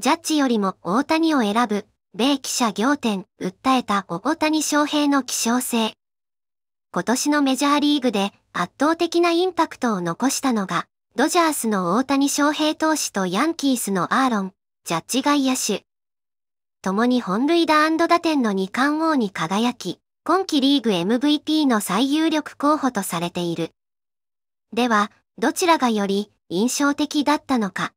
ジャッジよりも大谷を選ぶ、米記者仰天、訴えた大谷翔平の希少性。今年のメジャーリーグで圧倒的なインパクトを残したのが、ドジャースの大谷翔平投手とヤンキースのアーロン、ジャッジ外野手。共に本塁打打点の二冠王に輝き、今季リーグ MVP の最有力候補とされている。では、どちらがより印象的だったのか。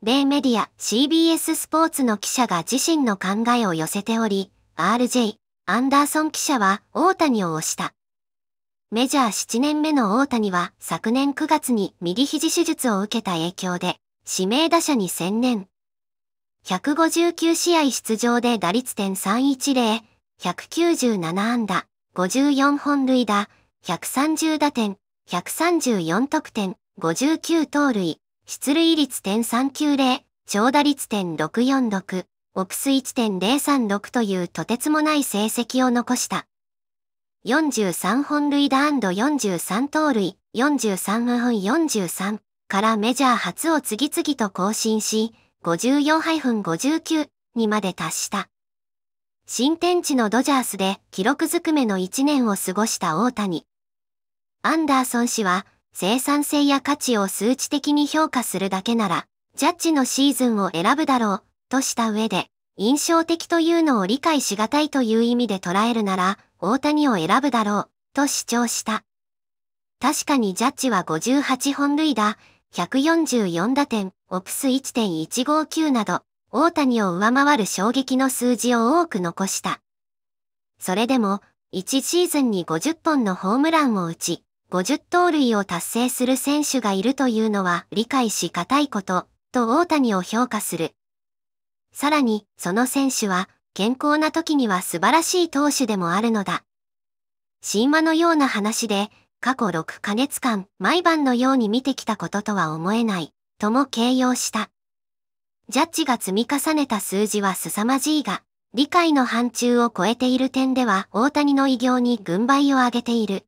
米メディア CBS スポーツの記者が自身の考えを寄せており、RJ、アンダーソン記者は大谷を押した。メジャー7年目の大谷は昨年9月に右肘手術を受けた影響で、指名打者に専念。159試合出場で打率点310、197安打、54本塁打、130打点、134得点、59盗塁。出塁率点390、長打率点646、オプス1.036というとてつもない成績を残した。43本塁打 &43 盗塁、43分43からメジャー初を次々と更新し、54-59にまで達した。新天地のドジャースで記録ずくめの1年を過ごした大谷。アンダーソン氏は生産性や価値を数値的に評価するだけなら、ジャッジのシーズンを選ぶだろう、とした上で、印象的というのを理解しがたいという意味で捉えるなら、大谷を選ぶだろう、と主張した。確かにジャッジは58本塁打、144打点、オプス1.159など、大谷を上回る衝撃の数字を多く残した。それでも、1シーズンに50本のホームランを打ち、50盗塁を達成する選手がいるというのは理解し難いこと、と大谷を評価する。さらに、その選手は、健康な時には素晴らしい投手でもあるのだ。神話のような話で、過去6ヶ月間、毎晩のように見てきたこととは思えない、とも形容した。ジャッジが積み重ねた数字は凄まじいが、理解の範疇を超えている点では大谷の偉業に軍配を上げている。